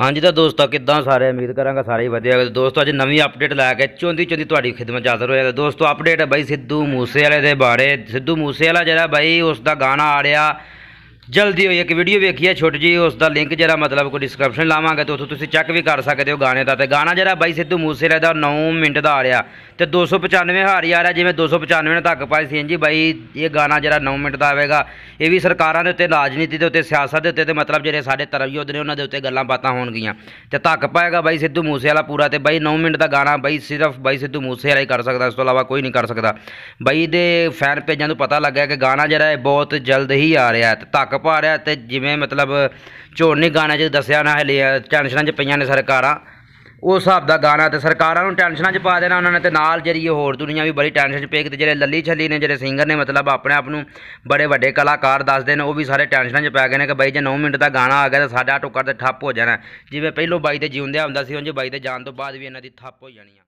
ਹਾਂਜੀ ਤਾਂ ਦੋਸਤੋ ਕਿੱਦਾਂ ਸਾਰੇ ਉਮੀਦ ਕਰਾਂਗਾ ਸਾਰੇ ਵਧੀਆ ਹੋਗੇ ਦੋਸਤੋ ਅੱਜ ਨਵੀਂ ਅਪਡੇਟ ਲੈ ਕੇ ਚੁੰਦੀ ਚੁੰਦੀ ਤੁਹਾਡੀ ਖਿਦਮਤ ਚਾਦਰ ਹੋਇਆ ਦੋਸਤੋ ਅਪਡੇਟ ਹੈ ਬਾਈ ਸਿੱਧੂ ਮੂਸੇ ਵਾਲੇ ਦੇ ਬਾਰੇ ਸਿੱਧੂ ਮੂਸੇ ਵਾਲਾ ਜਿਹੜਾ ਬਾਈ ਉਸ ਦਾ ਗਾਣਾ ਆ ਰਿਹਾ ਜਲਦੀ ਹੋਈ ਇੱਕ ਵੀਡੀਓ ਵੇਖੀ ਹੈ ਛੋਟੀ ਜੀ ਉਸ ਦਾ ਲਿੰਕ ਜਿਹੜਾ ਮਤਲਬ ਕੋ ਡਿਸਕ੍ਰਿਪਸ਼ਨ ਲਾਵਾਂਗੇ ਤੇ ਉੱਥੋਂ ਤੁਸੀਂ ਚੈੱਕ ਵੀ ਕਰ ਸਕਦੇ ਹੋ ਗਾਣੇ ਦਾ ਤੇ ਗਾਣਾ ਜਿਹੜਾ ਬਾਈ ਸਿੱਧੂ ਮੂਸੇਵਾਲੇ ਦਾ 9 ਮਿੰਟ ਦਾ ਆ ਰਿਹਾ ਤੇ 295 ਹਾਰੀ ਆ ਰਿਹਾ ਜਿਵੇਂ 295 ਤੱਕ ਪਾਈ ਸੀ ਜੀ ਬਾਈ ਇਹ ਗਾਣਾ ਜਿਹੜਾ 9 ਮਿੰਟ ਦਾ ਆਵੇਗਾ ਇਹ ਵੀ ਸਰਕਾਰਾਂ ਦੇ ਉੱਤੇ ਰਾਜਨੀਤੀ ਦੇ ਉੱਤੇ ਸਿਆਸਤ ਦੇ ਉੱਤੇ ਤੇ ਮਤਲਬ ਜਿਹੜੇ ਸਾਡੇ ਤਰਵਯੋਧ ਨੇ ਉਹਨਾਂ ਦੇ ਉੱਤੇ ਗੱਲਾਂ ਬਾਤਾਂ ਹੋਣਗੀਆਂ ਤੇ ਧੱਕ ਪਾਏਗਾ ਬਾਈ ਸਿੱਧੂ ਮੂਸੇਵਾਲਾ ਪੂਰਾ ਤੇ ਬਾਈ 9 ਮਿੰਟ ਦਾ ਗਾਣਾ ਬਾਈ ਸਿਰਫ ਬਾਈ ਸਿੱਧੂ ਮੂਸੇਵਾਲਾ ਹੀ ਕਰ ਸਕਦਾ ਇਸ ਤੋਂ ਇਲਾਵਾ ਕੋਈ ਨਹੀਂ ਕਰ ਸਕਦਾ ਬਾਈ ਦੇ ਫੈਨ ਪੇਜਾਂ ਨੂੰ ਪਤਾ ਲੱਗਾ ਕਿ ਗਾਣਾ ਜਿਹੜਾ ਹੈ ਬਹੁਤ ਜਲਦ ਹੀ ਆ ਰਿਹਾ ਤੇ ਧੱਕ ਭਾ ਪਾ ਰਿਹਾ ਤੇ ਜਿਵੇਂ ਮਤਲਬ ਝੋਨੇ ਗਾਣੇ 'ਚ ਦੱਸਿਆ ਨਾ ਹਲੇ ਟੈਨਸ਼ਨਾਂ 'ਚ ਪਈਆਂ ਨੇ ਸਰਕਾਰਾਂ ਉਸ ਹਿਸਾਬ ਦਾ ਗਾਣਾ ਤੇ ਸਰਕਾਰਾਂ ਨੂੰ ਟੈਨਸ਼ਨਾਂ 'ਚ ਪਾ ਦੇਣਾ ਉਹਨਾਂ ਨੇ ਤੇ ਨਾਲ ਜਿਹੜੀ ਹੋਰ ਦੁਨੀਆ ਵੀ ਬੜੀ ਟੈਨਸ਼ਨ 'ਚ ਪਈ ਕਿ ਜਿਹੜੇ ਲੱਲੀ ਛੱਲੀ ਨੇ ਜਿਹੜੇ ਸਿੰਗਰ ਨੇ ਮਤਲਬ ਆਪਣੇ ਆਪ ਨੂੰ ਬੜੇ ਵੱਡੇ ਕਲਾਕਾਰ ਦੱਸਦੇ ਨੇ ਉਹ ਵੀ ਸਾਰੇ ਟੈਨਸ਼ਨਾਂ 'ਚ ਪੈ ਗਏ ਨੇ ਕਿ ਬਾਈ ਜੇ 9 ਮਿੰਟ ਦਾ ਗਾਣਾ ਆ ਗਿਆ ਤਾਂ ਸਾਡਾ ਟੁੱਕਰ ਤੇ ਠੱਪ ਹੋ ਜਾਣਾ ਜਿਵੇਂ ਪਹਿਲੋ ਬਾਈ ਤੇ ਜਿਉਂਦਿਆ ਹੁੰਦਾ ਸੀ ਉਂਝ ਬਾਈ ਤੇ ਜਾਣ ਤੋਂ ਬਾਅਦ ਵੀ ਇਹਨਾਂ ਦੀ ਠੱਪ ਹੋ ਜਾਣੀ ਆ